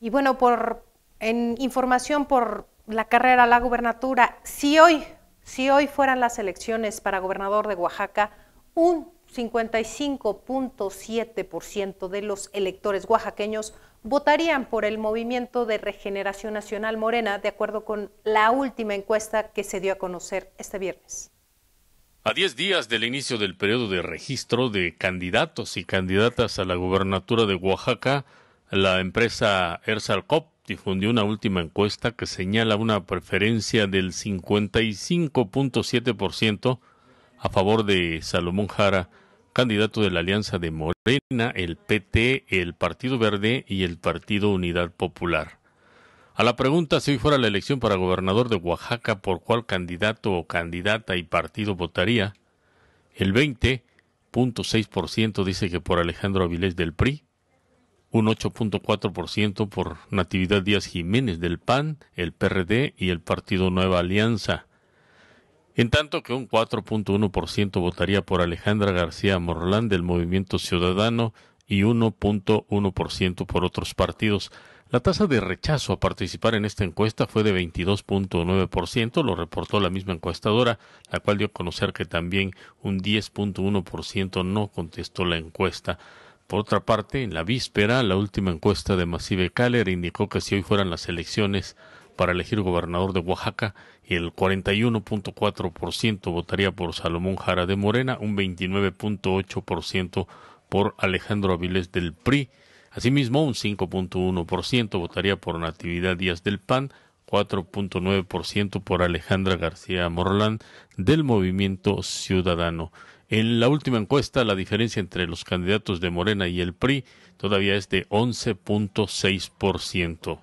Y bueno, por en información por la carrera a la gubernatura, si hoy, si hoy fueran las elecciones para gobernador de Oaxaca, un 55.7% de los electores oaxaqueños votarían por el Movimiento de Regeneración Nacional Morena, de acuerdo con la última encuesta que se dio a conocer este viernes. A 10 días del inicio del periodo de registro de candidatos y candidatas a la gubernatura de Oaxaca, la empresa Ersalcop difundió una última encuesta que señala una preferencia del 55.7% a favor de Salomón Jara, candidato de la Alianza de Morena, el PT, el Partido Verde y el Partido Unidad Popular. A la pregunta si hoy fuera la elección para gobernador de Oaxaca por cuál candidato o candidata y partido votaría, el 20.6% dice que por Alejandro Avilés del PRI, un 8.4% por Natividad Díaz Jiménez del PAN, el PRD y el Partido Nueva Alianza. En tanto que un 4.1% votaría por Alejandra García Morlán del Movimiento Ciudadano y 1.1% por otros partidos. La tasa de rechazo a participar en esta encuesta fue de 22.9%, lo reportó la misma encuestadora, la cual dio a conocer que también un 10.1% no contestó la encuesta. Por otra parte, en la víspera, la última encuesta de Massive Caller indicó que si hoy fueran las elecciones para elegir gobernador de Oaxaca, el 41.4% votaría por Salomón Jara de Morena, un 29.8% por Alejandro Avilés del PRI, asimismo un 5.1% votaría por Natividad Díaz del PAN, 4.9% por Alejandra García Morlán del Movimiento Ciudadano. En la última encuesta, la diferencia entre los candidatos de Morena y el PRI todavía es de 11.6%.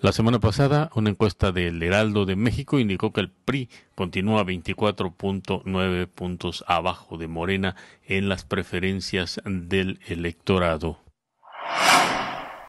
La semana pasada, una encuesta del Heraldo de México indicó que el PRI continúa 24.9 puntos abajo de Morena en las preferencias del electorado.